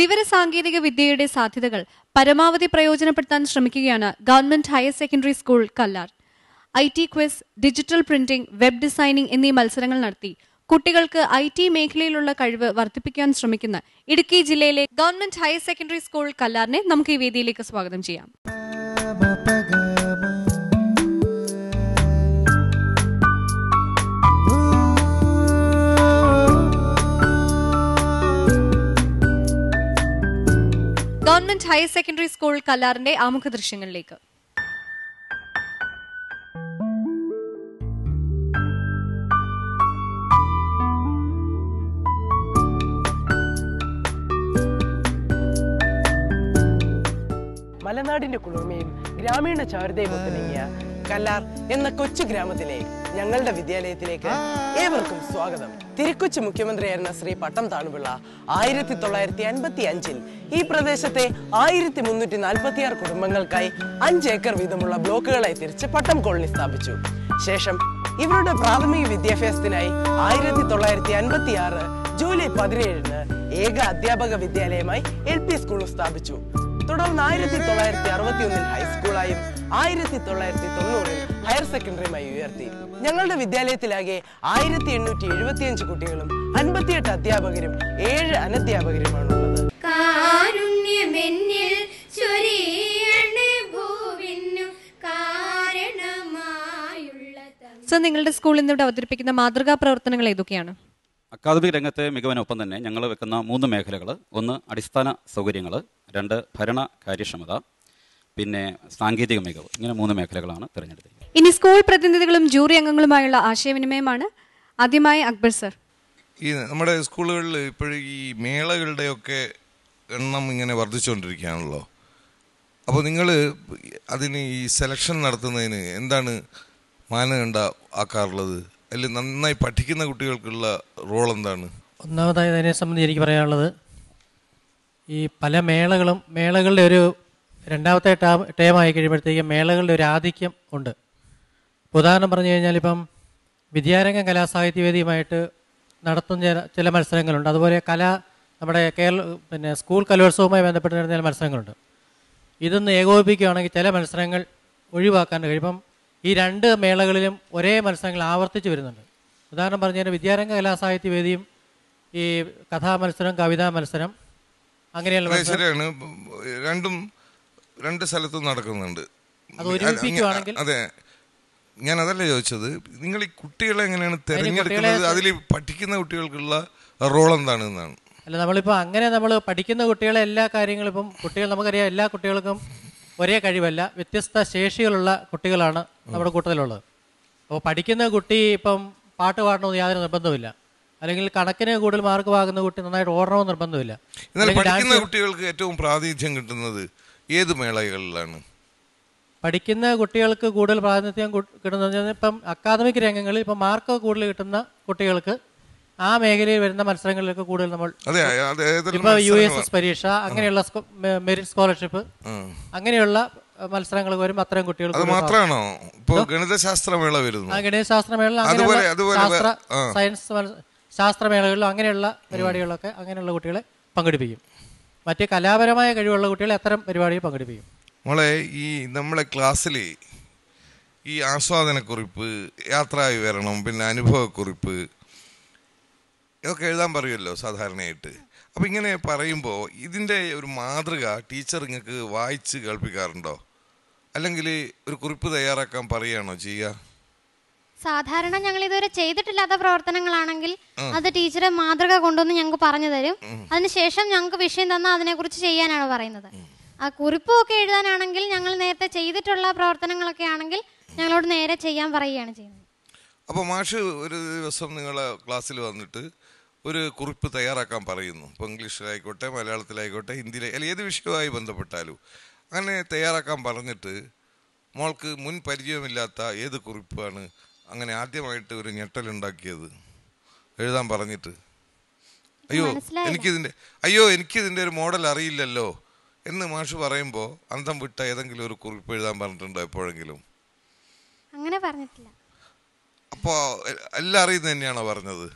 വിവരസാങ്കേതിക വിദ്യയുടെ സാധ്യതകൾ പരമാവധി പ്രയോജനപ്പെടുത്താൻ ശ്രമിക്കുകയാണ് government higher secondary school Kallar I T quiz digital printing web designing എന്നീ മത്സരങ്ങൾ നടത്തി കുട്ടികൾക്ക് ഐ ടി മേഖലയിലുള്ള കഴിവ് വർദ്ധിപ്പിക്കാൻ ശ്രമിക്കുന്ന ഇടുക്കി ജില്ലയിലെ ഗവൺമെന്റ് ഹയർ സെക്കൻഡറി സ്കൂൾ കല്ലാറിനെ നമുക്ക് ഈ വേദിയിലേക്ക് സ്വാഗതം ചെയ്യാം ഗവൺമെന്റ് ഹയർ സെക്കൻഡറി സ്കൂൾ കല്ലാറിന്റെ ആമുഖ ദൃശ്യങ്ങളിലേക്ക് മലനാടിന്റെ കുളിർമയും ഗ്രാമീണ ചാരുതയും ഒത്തിണങ്ങിയ കല്ലാർ എന്ന കൊച്ചു ഗ്രാമത്തിലെ ഞങ്ങളുടെ വിദ്യാലയത്തിലേക്ക് ഏവർക്കും സ്വാഗതം തിരുക്കൊച്ചി മുഖ്യമന്ത്രിയായിരുന്ന ശ്രീ പട്ടം താണുപിള്ള ആയിരത്തി തൊള്ളായിരത്തി അൻപത്തി അഞ്ചിൽ ഈ പ്രദേശത്തെ ആയിരത്തി മുന്നൂറ്റി നാൽപ്പത്തി ആറ് കുടുംബങ്ങൾക്കായി അഞ്ച് ഏക്കർ വീതമുള്ള ബ്ലോക്കുകളായി തിരിച്ച് പട്ടം കോളനി സ്ഥാപിച്ചു ശേഷം ഇവരുടെ പ്രാഥമിക വിദ്യാഭ്യാസത്തിനായി ആയിരത്തി തൊള്ളായിരത്തി അൻപത്തി ആറ് ജൂലൈ പതിനേഴിന് ഏക അധ്യാപക വിദ്യാലയമായി എൽ പി സ്കൂളും സ്ഥാപിച്ചു തുടർന്ന് ആയിരത്തി തൊള്ളായിരത്തി അറുപത്തി ഒന്നിൽ ഹൈസ്കൂളായും ആയിരത്തി തൊള്ളായിരത്തി തൊണ്ണൂറിൽ ഹയർ സെക്കൻഡറിയുമായി ഉയർത്തി ഞങ്ങളുടെ വിദ്യാലയത്തിലാകെ ആയിരത്തി എണ്ണൂറ്റി എഴുപത്തി അഞ്ച് കുട്ടികളും അൻപത്തിയെട്ട് അധ്യാപകരും ഏഴ് അനധ്യാപകരുമാണ് സർ നിങ്ങളുടെ സ്കൂളിൽ നിന്ന് ഇവിടെ അവതരിപ്പിക്കുന്ന മാതൃകാ പ്രവർത്തനങ്ങൾ ഏതൊക്കെയാണ് അക്കാദമിക് രംഗത്തെ മികവിനൊപ്പം തന്നെ ഞങ്ങൾ വെക്കുന്ന മൂന്ന് മേഖലകൾ ഒന്ന് അടിസ്ഥാന സൗകര്യങ്ങൾ രണ്ട് ഭരണ കാര്യക്ഷമത പിന്നെ സാങ്കേതിക മികവ് ഇങ്ങനെ മൂന്ന് മേഖലകളാണ് തിരഞ്ഞെടുത്തത് ഇനി സ്കൂൾ പ്രതിനിധികളും ജൂറി അംഗങ്ങളുമായുള്ള ആശയവിനിമയമാണ് ആദ്യമായി അക്ബർ സർ ഈ നമ്മുടെ സ്കൂളുകളിൽ ഇപ്പോഴും ഈ മേളകളുടെയൊക്കെ എണ്ണം ഇങ്ങനെ വർദ്ധിച്ചുകൊണ്ടിരിക്കുകയാണല്ലോ അപ്പോൾ നിങ്ങൾ അതിന് ഈ സെലക്ഷൻ നടത്തുന്നതിന് എന്താണ് മാനദണ്ഡ ആക്കാറുള്ളത് അല്ലെ നന്നായി പഠിക്കുന്ന കുട്ടികൾക്കുള്ള റോൾ എന്താണ് ഒന്നാമതായി അതിനെ സംബന്ധിച്ച് എനിക്ക് പറയാനുള്ളത് ഈ പല മേളകളും മേളകളുടെ ഒരു രണ്ടാമത്തെ ടേം ടേമായി കഴിയുമ്പോഴത്തേക്ക് മേളകളുടെ ഒരു ആധിക്യം ഉണ്ട് ഉദാഹരണം പറഞ്ഞു കഴിഞ്ഞാൽ ഇപ്പം വിദ്യാരംഗം കലാസാഹിത്യവേദിയുമായിട്ട് നടത്തുന്ന ചില മത്സരങ്ങളുണ്ട് അതുപോലെ കല നമ്മുടെ കേരള പിന്നെ സ്കൂൾ കലോത്സവവുമായി ബന്ധപ്പെട്ട് നടന്ന ചില മത്സരങ്ങളുണ്ട് ഇതൊന്ന് ഏകോപിപ്പിക്കുകയാണെങ്കിൽ ചില മത്സരങ്ങൾ ഒഴിവാക്കാൻ കഴിയും ഇപ്പം ഈ രണ്ട് മേളകളിലും ഒരേ മത്സരങ്ങൾ ആവർത്തിച്ച് വരുന്നുണ്ട് ഉദാഹരണം പറഞ്ഞു കഴിഞ്ഞാൽ വിദ്യാരംഗ കലാസാഹിത്യ വേദിയും ഈ കഥാ മത്സരം കവിതാ മത്സരം അങ്ങനെയുള്ള ശരിയാണ് രണ്ടും രണ്ട് സ്ഥലത്തും നടക്കുന്നുണ്ട് അതെ ഞാൻ അതല്ല ചോദിച്ചത് നിങ്ങൾ ഈ കുട്ടികളെ എങ്ങനെയാണ് തിരഞ്ഞെടുക്കുന്നത് അതിൽ പഠിക്കുന്ന കുട്ടികൾക്കുള്ള റോൾ എന്താണ് എന്നാണ് അല്ല നമ്മളിപ്പോൾ അങ്ങനെ നമ്മൾ പഠിക്കുന്ന കുട്ടികളെ എല്ലാ കാര്യങ്ങളും ഇപ്പം കുട്ടികൾ നമുക്കറിയാം എല്ലാ കുട്ടികൾക്കും ഒരേ കഴിവല്ല വ്യത്യസ്ത ശേഷികളുള്ള കുട്ടികളാണ് നമ്മുടെ കൂട്ടത്തിലുള്ളത് അപ്പോൾ പഠിക്കുന്ന കുട്ടി ഇപ്പം പാട്ട് പാടണമെന്ന് യാതൊരു നിർബന്ധമില്ല അല്ലെങ്കിൽ കണക്കിന് കൂടുതൽ മാർക്ക് വാങ്ങുന്ന കുട്ടി നന്നായിട്ട് ഓടണമെന്ന് നിർബന്ധമില്ല എന്നാൽ പഠിക്കുന്ന കുട്ടികൾക്ക് ഏറ്റവും പ്രാതിനിധ്യം കിട്ടുന്നത് ഏത് മേളകളിലാണ് പഠിക്കുന്ന കുട്ടികൾക്ക് കൂടുതൽ പ്രാതിനിധ്യം കിട്ടുന്നത് ഇപ്പം അക്കാദമിക് രംഗങ്ങളിൽ ഇപ്പം മാർക്ക് കൂടുതൽ കിട്ടുന്ന കുട്ടികൾക്ക് ആ മേഖലയിൽ വരുന്ന മത്സരങ്ങളിലൊക്കെ കൂടുതൽ നമ്മൾ ഇപ്പൊ യു എസ് എസ് പരീക്ഷ അങ്ങനെയുള്ള മെറിറ്റ് സ്കോളർഷിപ്പ് അങ്ങനെയുള്ള മത്സരങ്ങൾ വരും അത്രയും കുട്ടികൾ മാത്രമാണോ ഇപ്പോ ഗണിതശാസ്ത്രമേള വരുന്നു ഗണിതശാസ്ത്രമേള അതുപോലെ സയൻസ് ശാസ്ത്രമേളകളിലും അങ്ങനെയുള്ള പരിപാടികളൊക്കെ അങ്ങനെയുള്ള കുട്ടികളെ പങ്കെടുപ്പിക്കും മറ്റ് കലാപരമായ കഴിവുള്ള കുട്ടികളെ അത്തരം പരിപാടിയിൽ പങ്കെടുപ്പിക്കും മോളെ ഈ നമ്മളെ ക്ലാസ്സിലെ ഈ ആസ്വാദനക്കുറിപ്പ് യാത്രാ വിവരണം പിന്നെ അനുഭവക്കുറിപ്പ് ഇതൊക്കെ എഴുതാൻ പറയുമല്ലോ സാധാരണയായിട്ട് അപ്പം ഇങ്ങനെ പറയുമ്പോൾ ഇതിൻ്റെ ഒരു മാതൃക ടീച്ചർ നിങ്ങൾക്ക് വായിച്ച് കേൾപ്പിക്കാറുണ്ടോ അല്ലെങ്കിൽ ഒരു കുറിപ്പ് തയ്യാറാക്കാൻ പറയുകയാണോ ചെയ്യുക സാധാരണ ഞങ്ങൾ ഇതുവരെ ചെയ്തിട്ടില്ലാത്ത പ്രവർത്തനങ്ങളാണെങ്കിൽ അത് ടീച്ചറെ മാതൃക കൊണ്ടുവന്ന് ഞങ്ങൾക്ക് പറഞ്ഞു തരും അതിനുശേഷം ഞങ്ങൾക്ക് വിഷയം തന്നാൽ അതിനെക്കുറിച്ച് ചെയ്യാനാണ് പറയുന്നത് ആ കുറിപ്പൊക്കെ എഴുതാനാണെങ്കിൽ ഞങ്ങൾ നേരത്തെ ചെയ്തിട്ടുള്ള പ്രവർത്തനങ്ങളൊക്കെ ആണെങ്കിൽ ഞങ്ങളോട് നേരെ ചെയ്യാൻ പറയുകയാണ് ചെയ്യുന്നത് അപ്പോൾ മാഷ് ഒരു ദിവസം നിങ്ങളെ ക്ലാസ്സിൽ വന്നിട്ട് ഒരു കുറിപ്പ് തയ്യാറാക്കാൻ പറയുന്നു ഇപ്പോൾ ഇംഗ്ലീഷിലായിക്കോട്ടെ മലയാളത്തിലായിക്കോട്ടെ ഹിന്ദിയിലെ അല്ലെങ്കിൽ ഏത് വിഷയവുമായി ബന്ധപ്പെട്ടാലും അങ്ങനെ തയ്യാറാക്കാൻ പറഞ്ഞിട്ട് മോൾക്ക് മുൻ പരിചയമില്ലാത്ത ഏത് കുറിപ്പാണ് അങ്ങനെ ആദ്യമായിട്ട് ഒരു ഞെട്ടലുണ്ടാക്കിയത് എഴുതാൻ പറഞ്ഞിട്ട് അയ്യോ എനിക്കിതിൻ്റെ അയ്യോ എനിക്കിതിൻ്റെ ഒരു മോഡൽ അറിയില്ലല്ലോ എന്ന് മാഷ് പറയുമ്പോൾ അന്തം വിട്ട ഏതെങ്കിലും ഒരു കുറിപ്പ് എഴുതാൻ പറഞ്ഞിട്ടുണ്ടോ എപ്പോഴെങ്കിലും അങ്ങനെ പറഞ്ഞിട്ടില്ല അപ്പോൾ എല്ലാം അറിയുന്നത് തന്നെയാണോ പറഞ്ഞത്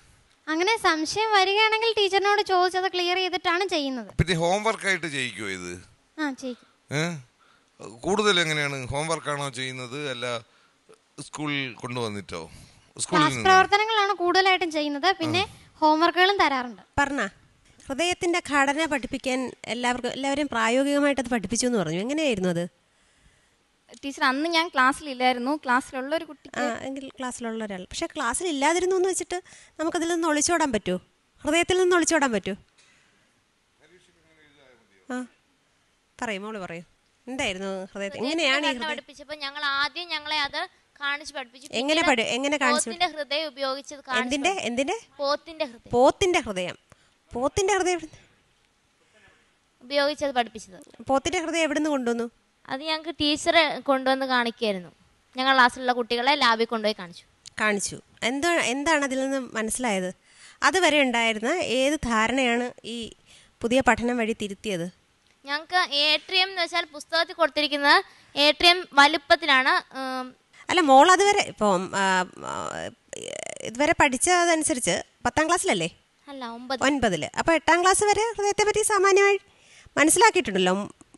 അങ്ങനെ സംശയം വരികയാണെങ്കിൽ ടീച്ചറിനോട് ചോദിച്ചത് ക്ലിയർ ചെയ്തിട്ടാണ് ചെയ്യുന്നത് പിന്നെ ഹോംവർക്ക് ആയിട്ട് ചെയ്യിക്കോ ഇത് ആ ചെയ്യിക്കും കൂടുതൽ എങ്ങനെയാണ് ഹോംവർക്ക് ആണോ ചെയ്യുന്നത് അല്ല സ്കൂളിൽ കൊണ്ടുവന്നിട്ടോ സ്കൂളിൽ പ്രവർത്തനങ്ങളാണ് കൂടുതലായിട്ടും ചെയ്യുന്നത് പിന്നെ ഹോംവർക്കുകളും തരാറുണ്ട് പറഞ്ഞ ഹൃദയത്തിന്റെ ഘടന പഠിപ്പിക്കാൻ എല്ലാവർക്കും എല്ലാവരും പ്രായോഗികമായിട്ട് അത് പഠിപ്പിച്ചു എന്ന് പറഞ്ഞു എങ്ങനെയായിരുന്നു അത് ടീച്ചർ അന്ന് ഞാൻ ക്ലാസ്സിലില്ലായിരുന്നു ക്ലാസ്സിലുള്ള ഒരു കുട്ടി എങ്കിൽ ക്ലാസ്സിലുള്ള ഒരാൾ പക്ഷെ ഇല്ലാതിരുന്നു എന്ന് വെച്ചിട്ട് നമുക്കതിൽ നിന്ന് ഒളിച്ചോടാൻ പറ്റുമോ ഹൃദയത്തിൽ നിന്ന് ഒളിച്ചോടാൻ പറ്റുമോ ആ പറയും മോള് പറയും എന്തായിരുന്നു ഹൃദയത്തിൽ എങ്ങനെയാണ് പഠിപ്പിച്ചപ്പോൾ ഞങ്ങൾ ആദ്യം ഞങ്ങളെ അത് കാണിച്ചു പഠിപ്പിച്ചു എങ്ങനെ പഠി എങ്ങനെ കാണിച്ചു പോത്തിന്റെ ഹൃദയം എന്തിന്റെ എന്തിന്റെ പോത്തിന്റെ ഹൃദയം പോത്തിന്റെ ഹൃദയം പോത്തിന്റെ ഹൃദയം പോത്തിന്റെ ഹൃദയം എവിടുന്ന് കൊണ്ടുവന്നു അത് ഞങ്ങൾക്ക് ടീച്ചറെ കൊണ്ടുവന്ന് കാണിക്കായിരുന്നു ഞങ്ങൾ ക്ലാസ്സിലുള്ള കുട്ടികളെ ലാബിൽ കൊണ്ടുപോയി കാണിച്ചു കാണിച്ചു എന്തോ എന്താണ് അതിൽ നിന്ന് മനസ്സിലായത് അതുവരെ ഉണ്ടായിരുന്ന ഏത് ധാരണയാണ് ഈ പുതിയ പഠനം വഴി തിരുത്തിയത് ഞങ്ങൾക്ക് ഏട്രിയം എന്ന് വെച്ചാൽ പുസ്തകത്തിൽ കൊടുത്തിരിക്കുന്നത് ഏട്രിയം വലുപ്പത്തിലാണ് അല്ല മോൾ അതുവരെ ഇപ്പോ ഇതുവരെ പഠിച്ചതനുസരിച്ച് പത്താം ക്ലാസ്സിലല്ലേ അല്ല ഒമ്പത് ഒൻപതിൽ അപ്പോൾ എട്ടാം ക്ലാസ് വരെ ഹൃദയത്തെ പറ്റി സാമാന്യമായി മനസ്സിലാക്കിയിട്ടുണ്ടല്ലോ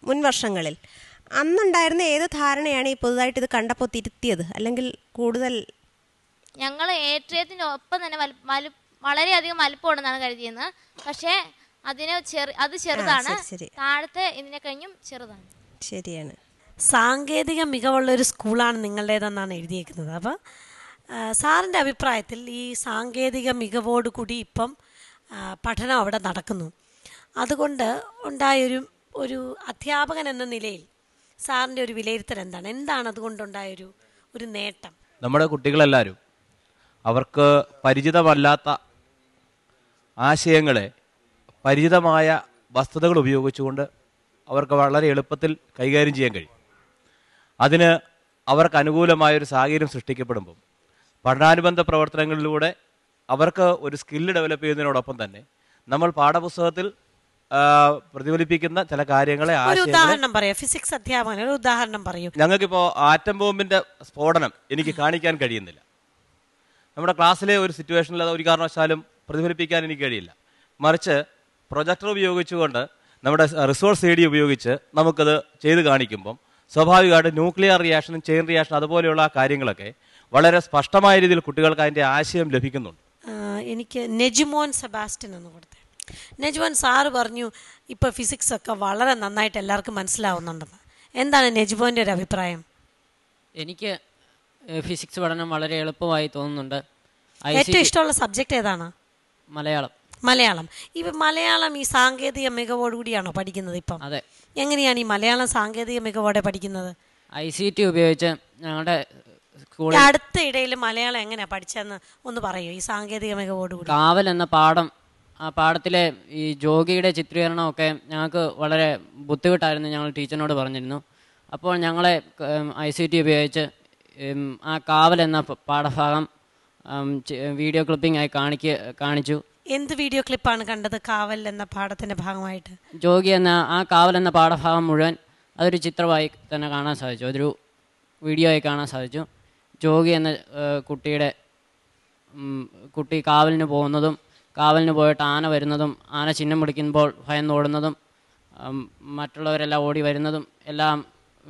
മുൻ വർഷങ്ങളിൽ അന്നുണ്ടായിരുന്ന ഏത് ധാരണയാണ് ഈ പുതുതായിട്ട് ഇത് കണ്ടപ്പോൾ തിരുത്തിയത് അല്ലെങ്കിൽ കൂടുതൽ ഞങ്ങൾ ഏറ്റയത്തിനൊപ്പം തന്നെ വലു വളരെയധികം വലിപ്പമുണ്ടെന്നാണ് കരുതിയത് പക്ഷേ അതിനെ ചെറു അത് ചെറുതാണ് താഴത്തെ ഇതിനെ കഴിഞ്ഞും ചെറുതാണ് ശരിയാണ് സാങ്കേതിക മികവുള്ള ഒരു സ്കൂളാണ് നിങ്ങളുടേതെന്നാണ് എഴുതിയേക്കുന്നത് അപ്പോൾ സാറിൻ്റെ അഭിപ്രായത്തിൽ ഈ സാങ്കേതിക മികവോടുകൂടി ഇപ്പം പഠനം അവിടെ നടക്കുന്നു അതുകൊണ്ട് ഉണ്ടായൊരു ഒരു അധ്യാപകൻ എന്ന നിലയിൽ സാറിൻ്റെ ഒരു വിലയിരുത്തൽ എന്താണ് എന്താണ് അതുകൊണ്ടുണ്ടായൊരു ഒരു ഒരു നേട്ടം നമ്മുടെ കുട്ടികളെല്ലാവരും അവർക്ക് പരിചിതമല്ലാത്ത ആശയങ്ങളെ പരിചിതമായ വസ്തുതകൾ ഉപയോഗിച്ചുകൊണ്ട് അവർക്ക് വളരെ എളുപ്പത്തിൽ കൈകാര്യം ചെയ്യാൻ കഴിയും അതിന് അവർക്ക് അനുകൂലമായൊരു സാഹചര്യം സൃഷ്ടിക്കപ്പെടുമ്പം പഠനാനുബന്ധ പ്രവർത്തനങ്ങളിലൂടെ അവർക്ക് ഒരു സ്കില്ല് ഡെവലപ്പ് ചെയ്യുന്നതിനോടൊപ്പം തന്നെ നമ്മൾ പാഠപുസ്തകത്തിൽ പ്രതിഫലിപ്പിക്കുന്ന ചില കാര്യങ്ങളെ ഉദാഹരണം പറയാം ഫിസിക്സ് അധ്യാപകൻ ഒരു ഉദാഹരണം പറയൂ ഞങ്ങൾക്കിപ്പോ ആറ്റം ബോംബിന്റെ സ്ഫോടനം എനിക്ക് കാണിക്കാൻ കഴിയുന്നില്ല നമ്മുടെ ക്ലാസ്സിലെ ഒരു സിറ്റുവേഷനിൽ അത് ഒരു കാരണവശാലും പ്രതിഫലിപ്പിക്കാൻ എനിക്ക് കഴിയില്ല മറിച്ച് പ്രൊജക്ടർ ഉപയോഗിച്ചുകൊണ്ട് നമ്മുടെ റിസോഴ്സ് ഏടി ഉപയോഗിച്ച് നമുക്കത് ചെയ്ത് കാണിക്കുമ്പം സ്വാഭാവികമായിട്ട് ന്യൂക്ലിയർ റിയാക്ഷനും ചെയിൻ റിയാക്ഷനും അതുപോലെയുള്ള കാര്യങ്ങളൊക്കെ വളരെ സ്പഷ്ടമായ രീതിയിൽ കുട്ടികൾക്ക് അതിന്റെ ആശയം ലഭിക്കുന്നുണ്ട് എനിക്ക് നെജിമോൻ സെബാസ്റ്റ്യൻ എന്ന് കൊടുത്തത് നജ്വാൻ സാറ് പറഞ്ഞു ഫിസിക്സ് ഒക്കെ വളരെ നന്നായിട്ട് എല്ലാവർക്കും മനസ്സിലാവുന്നുണ്ടെന്ന് എന്താണ് നജ്വാൻ്റെ ഒരു അഭിപ്രായം എനിക്ക് ഫിസിക്സ് പഠനം വളരെ എളുപ്പമായി തോന്നുന്നുണ്ട് ഏറ്റവും ഇഷ്ടമുള്ള സബ്ജക്റ്റ് ഏതാണ് മലയാളം മലയാളം ഇപ്പൊ മലയാളം ഈ സാങ്കേതിക മികവോടുകൂടിയാണോ പഠിക്കുന്നത് ഇപ്പം അതെ എങ്ങനെയാണ് ഈ മലയാളം സാങ്കേതിക മികവോടെ പഠിക്കുന്നത് ഐ സി ടി ഉപയോഗിച്ച് ഞങ്ങളുടെ സ്കൂളിൽ അടുത്ത ഇടയിൽ മലയാളം എങ്ങനെയാ പഠിച്ചെന്ന് ഒന്ന് പറയൂ ഈ സാങ്കേതിക മികവോടുകൂടി കാവൽ എന്ന പാഠം ആ പാഠത്തിലെ ഈ ജോഗിയുടെ ചിത്രീകരണമൊക്കെ ഞങ്ങൾക്ക് വളരെ ബുദ്ധിമുട്ടായിരുന്നു ഞങ്ങൾ ടീച്ചറിനോട് പറഞ്ഞിരുന്നു അപ്പോൾ ഞങ്ങളെ ഐ സി ടി ഉപയോഗിച്ച് ആ കാവൽ എന്ന പാഠഭാഗം വീഡിയോ ക്ലിപ്പിംഗ് ആയി കാണിക്ക കാണിച്ചു എന്ത് വീഡിയോ ക്ലിപ്പാണ് കണ്ടത് കാവൽ എന്ന പാഠത്തിന്റെ ഭാഗമായിട്ട് ജോഗി എന്ന ആ കാവൽ എന്ന പാഠഭാഗം മുഴുവൻ അതൊരു ചിത്രമായി തന്നെ കാണാൻ സാധിച്ചു അതൊരു വീഡിയോ ആയി കാണാൻ സാധിച്ചു ജോഗി എന്ന കുട്ടിയുടെ കുട്ടി കാവലിന് പോകുന്നതും കാവലിന് പോയിട്ട് ആന വരുന്നതും ആന ചിഹ്നം പിടിക്കുമ്പോൾ ഓടുന്നതും മറ്റുള്ളവരെല്ലാം ഓടി വരുന്നതും എല്ലാം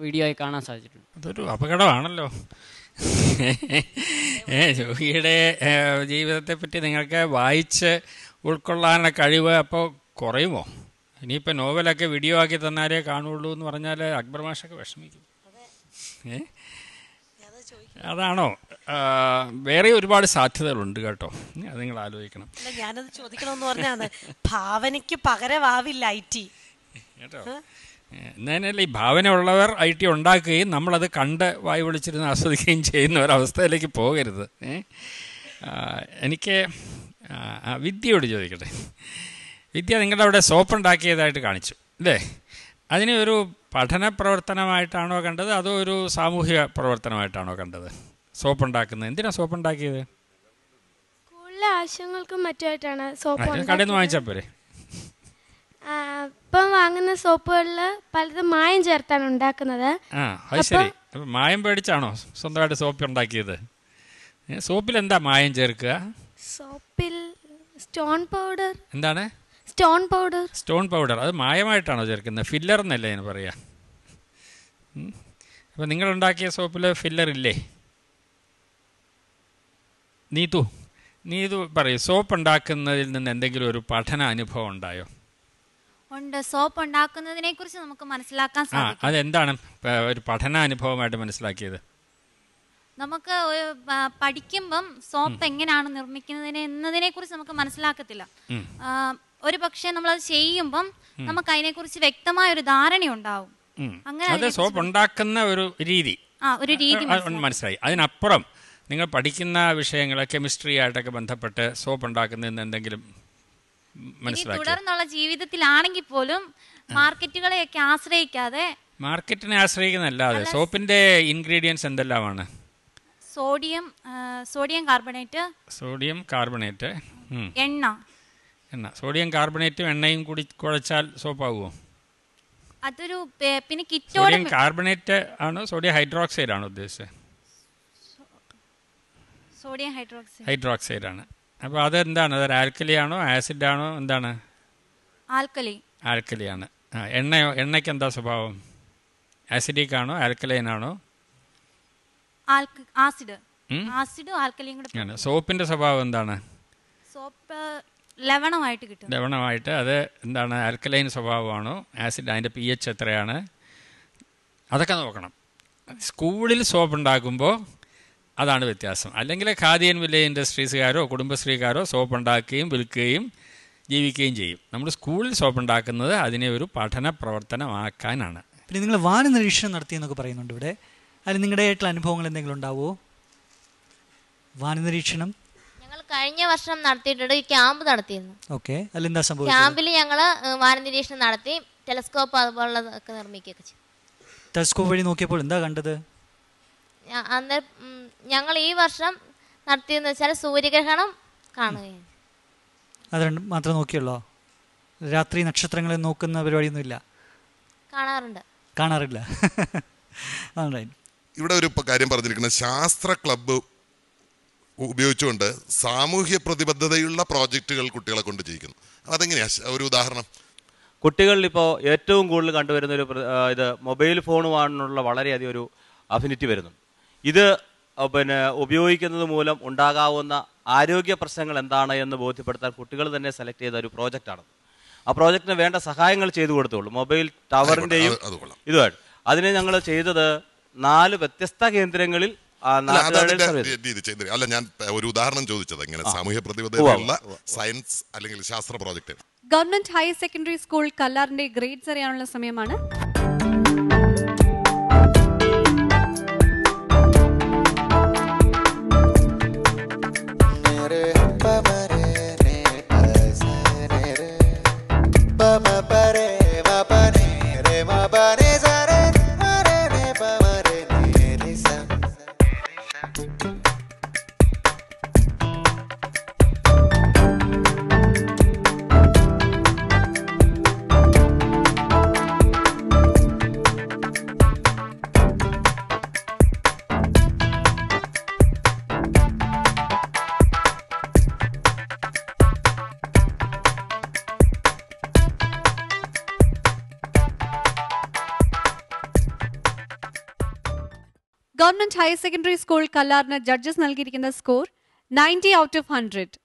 വീഡിയോ ആയി കാണാൻ സാധിച്ചിട്ടുണ്ട് അതൊരു അപകടമാണല്ലോ ഏ ജോഹിയുടെ ജീവിതത്തെ പറ്റി നിങ്ങൾക്ക് വായിച്ച് ഉൾക്കൊള്ളാനുള്ള കഴിവ് അപ്പോൾ കുറയുമോ ഇനിയിപ്പോൾ നോവലൊക്കെ വീഡിയോ ആക്കി തന്നാലേ കാണുള്ളൂ എന്ന് പറഞ്ഞാൽ അക്ബർ മാഷൊക്കെ വിഷമിക്കും ഏ അതാണോ വേറെ ഒരുപാട് സാധ്യതകളുണ്ട് കേട്ടോ അത് നിങ്ങൾ ആലോചിക്കണം ഞാനത് ചോദിക്കണമെന്ന് പറഞ്ഞാണ് ഭാവനയ്ക്ക് പകരമാവില്ല ഐ ടി കേട്ടോ എന്നാലല്ലേ ഈ ഭാവന ഉള്ളവർ ഐ ടി ഉണ്ടാക്കുകയും നമ്മളത് കണ്ട് വായി വിളിച്ചിരുന്ന് ആസ്വദിക്കുകയും ചെയ്യുന്ന ഒരവസ്ഥയിലേക്ക് പോകരുത് എനിക്ക് വിദ്യയോട് ചോദിക്കട്ടെ വിദ്യ നിങ്ങളുടെ അവിടെ സോപ്പ് ഉണ്ടാക്കിയതായിട്ട് കാണിച്ചു അല്ലേ അതിനെ ഒരു പഠന പ്രവർത്തനമായിട്ടാണോ കണ്ടത് അതോ ഒരു സാമൂഹിക പ്രവർത്തനമായിട്ടാണോ കണ്ടത് സോപ്പ് ഉണ്ടാക്കുന്നത് എന്തിനാ സോപ്പ് ഉണ്ടാക്കിയത് സ്കൂളിലെ ആവശ്യങ്ങൾക്കും മറ്റുമായിട്ടാണ് സോപ്പ് കടയിൽ നിന്ന് വാങ്ങിച്ചാൽ പോരെ ഇപ്പം വാങ്ങുന്ന സോപ്പുകളിൽ പലതും മായം ചേർത്താണ് ഉണ്ടാക്കുന്നത് ആ അത് മായം പേടിച്ചാണോ സ്വന്തമായിട്ട് സോപ്പ് ഉണ്ടാക്കിയത് സോപ്പിൽ എന്താ മായം ചേർക്കുക സോപ്പിൽ സ്റ്റോൺ പൗഡർ എന്താണ് സ്റ്റോൺ പൗഡർ സ്റ്റോൺ പൗഡർ അത് മായമായിട്ടാണോ ചേർക്കുന്നത് ഫില്ലർ എന്നല്ലേ ഞാൻ പറയാ നിങ്ങൾ ഉണ്ടാക്കിയ സോപ്പിൽ ഫില്ലർ ഇല്ലേ നീതു നീതു പറയും സോപ്പ് ഉണ്ടാക്കുന്നതിൽ നിന്ന് എന്തെങ്കിലും ഒരു പഠന അനുഭവം ഉണ്ടായോ ഉണ്ട് സോപ്പ് ഉണ്ടാക്കുന്നതിനെ കുറിച്ച് നമുക്ക് മനസ്സിലാക്കാൻ സാധിക്കും അതെന്താണ് ഒരു പഠന അനുഭവമായിട്ട് മനസ്സിലാക്കിയത് നമുക്ക് ഒരു പഠിക്കുമ്പം സോപ്പ് എങ്ങനെയാണ് നിർമ്മിക്കുന്നതിന് എന്നതിനെ കുറിച്ച് നമുക്ക് മനസ്സിലാക്കത്തില്ല ഒരു പക്ഷെ നമ്മൾ അത് ചെയ്യുമ്പം നമുക്ക് അതിനെ കുറിച്ച് വ്യക്തമായ ഒരു ധാരണ ഉണ്ടാവും അങ്ങനെ സോപ്പ് ഉണ്ടാക്കുന്ന ഒരു രീതി ആ ഒരു രീതി മനസ്സിലായി അതിനപ്പുറം നിങ്ങൾ പഠിക്കുന്ന വിഷയങ്ങൾ കെമിസ്ട്രി ആയിട്ടൊക്കെ ബന്ധപ്പെട്ട് സോപ്പ് ഉണ്ടാക്കുന്നതിന് എന്തെങ്കിലും മനസ്സിലാക്കി തുടർന്നുള്ള ജീവിതത്തിലാണെങ്കിൽ പോലും മാർക്കറ്റുകളെയൊക്കെ ആശ്രയിക്കാതെ മാർക്കറ്റിനെ ആശ്രയിക്കുന്നല്ലാതെ സോപ്പിന്റെ ഇൻഗ്രീഡിയൻസ് എന്തെല്ലാമാണ് sodium sodium carbonate sodium carbonate എണ്ണ എണ്ണ സോഡിയം കാർബണേറ്റും എണ്ണയും കൂടി കുഴച്ചാൽ സോപ്പാവുമോ അതൊരു പിന്നെ കിറ്റോഡിയം കാർബണേറ്റ് ആണോ സോഡിയം ഹൈഡ്രോക്സൈഡ് ആണോ ഉദ്ദേശിച്ചത് സോഡിയം ഹൈഡ്രോക്സൈഡ് ഹൈഡ്രോക്സൈഡ് ആണ് അപ്പോൾ അത് എന്താണ് അത് ആൽക്കലി ആണോ ആസിഡ് ആണോ എന്താണ് ആൽക്കലി ആൽക്കലി ആണ് എണ്ണ എണ്ണയ്ക്ക് എന്താ സ്വഭാവം ആസിഡിക് ആണോ ആൽക്കലൈൻ ആണോ ആസിഡ് ആസിഡും ആൽക്കലിയും സോപ്പിന്റെ സ്വഭാവം എന്താണ് സോപ്പ് ലവണമായിട്ട് കിട്ടും ലവണമായിട്ട് അത് എന്താണ് ആൽക്കലൈൻ സ്വഭാവമാണോ ആസിഡ് അതിന്റെ പി എച്ച് എത്രയാണ് അതൊക്കെ നോക്കണം സ്കൂളിൽ സോപ്പ് ഉണ്ടാക്കുമ്പോൾ അതാണ് വ്യത്യാസം അല്ലെങ്കിൽ ഖാദി ആൻഡ് വില്ലേജ് ഇൻഡസ്ട്രീസുകാരോ കുടുംബശ്രീകാരോ സോപ്പ് ഉണ്ടാക്കുകയും വിൽക്കുകയും ജീവിക്കുകയും ചെയ്യും നമ്മൾ സ്കൂളിൽ സോപ്പ് ഉണ്ടാക്കുന്നത് അതിനെ ഒരു പഠന പ്രവർത്തനമാക്കാനാണ് പിന്നെ നിങ്ങൾ വാന നിരീക്ഷണം നടത്തി എന്നൊക്കെ പറയുന്നുണ്ട് ഇവിടെ അതിൽ നിങ്ങളുടെ അനുഭവങ്ങൾ എന്തെങ്കിലും ഉണ്ടാവുമോ വാന നിരീക്ഷണം ഞങ്ങൾ കഴിഞ്ഞ വർഷം നടത്തിയിട്ടുണ്ട് ക്യാമ്പ് നടത്തിയിരുന്നു ഓക്കെ അതിൽ എന്താ സംഭവം ക്യാമ്പിൽ ഞങ്ങൾ വാനനിരീക്ഷണം നിരീക്ഷണം നടത്തി ടെലസ്കോപ്പ് അതുപോലുള്ളതൊക്കെ നിർമ്മിക്കുകയൊക്കെ ചെയ്തു ടെലസ്കോപ്പ് വഴി നോക്കിയപ്പോൾ എന്താ കണ്ടത് അന്നേരം ഞങ്ങൾ ഈ വർഷം നടത്തിയെന്ന് വെച്ചാൽ സൂര്യഗ്രഹണം കാണുകയാണ് അത് രണ്ടും മാത്രം നോക്കിയുള്ളോ രാത്രി നക്ഷത്രങ്ങളെ നോക്കുന്ന പരിപാടിയൊന്നും ഇല്ല കാണാറുണ്ട് കാണാറില്ല ഇവിടെ ഒരു കാര്യം പറഞ്ഞിരിക്കുന്നത് ശാസ്ത്ര ക്ലബ്ബ് ഉപയോഗിച്ചുകൊണ്ട് സാമൂഹ്യ പ്രതിബദ്ധതയുള്ള പ്രോജക്റ്റുകൾ കുട്ടികളെ കൊണ്ട് ചെയ്യിക്കുന്നു അതെങ്ങനെയാ ഒരു ഉദാഹരണം കുട്ടികളിൽ ഇപ്പോൾ ഏറ്റവും കൂടുതൽ കണ്ടുവരുന്ന ഒരു ഇത് മൊബൈൽ ഫോണുമാണുള്ള വളരെയധികം ഒരു അഫിനിറ്റി വരുന്നു ഇത് പിന്നെ ഉപയോഗിക്കുന്നത് മൂലം ഉണ്ടാകാവുന്ന ആരോഗ്യ പ്രശ്നങ്ങൾ എന്താണ് എന്ന് ബോധ്യപ്പെടുത്താൻ കുട്ടികൾ തന്നെ സെലക്ട് ചെയ്ത ഒരു പ്രോജക്റ്റാണ് ആ പ്രോജക്റ്റിന് വേണ്ട സഹായങ്ങൾ ചെയ്തു കൊടുത്തുള്ളൂ മൊബൈൽ ടവറിന്റെയും ഇതുമായിട്ട് അതിന് ഞങ്ങൾ ചെയ്തത് നാല് വ്യത്യസ്ത കേന്ദ്രങ്ങളിൽ അല്ല ഞാൻ ഒരു ഉദാഹരണം ചോദിച്ചത് എങ്ങനെ സാമൂഹ്യ പ്രതിബദ്ധതയുള്ള സയൻസ് അല്ലെങ്കിൽ ശാസ്ത്ര project government higher secondary school കല്ലാറിന്റെ ഗ്രേഡ്സ് അറിയാനുള്ള സമയമാണ് ഗവൺമെന്റ് ഹയർ സെക്കൻഡറി സ്കൂൾ കല്ലാറിന് ജഡ്ജസ് നൽകിയിരിക്കുന്ന score ninety out of hundred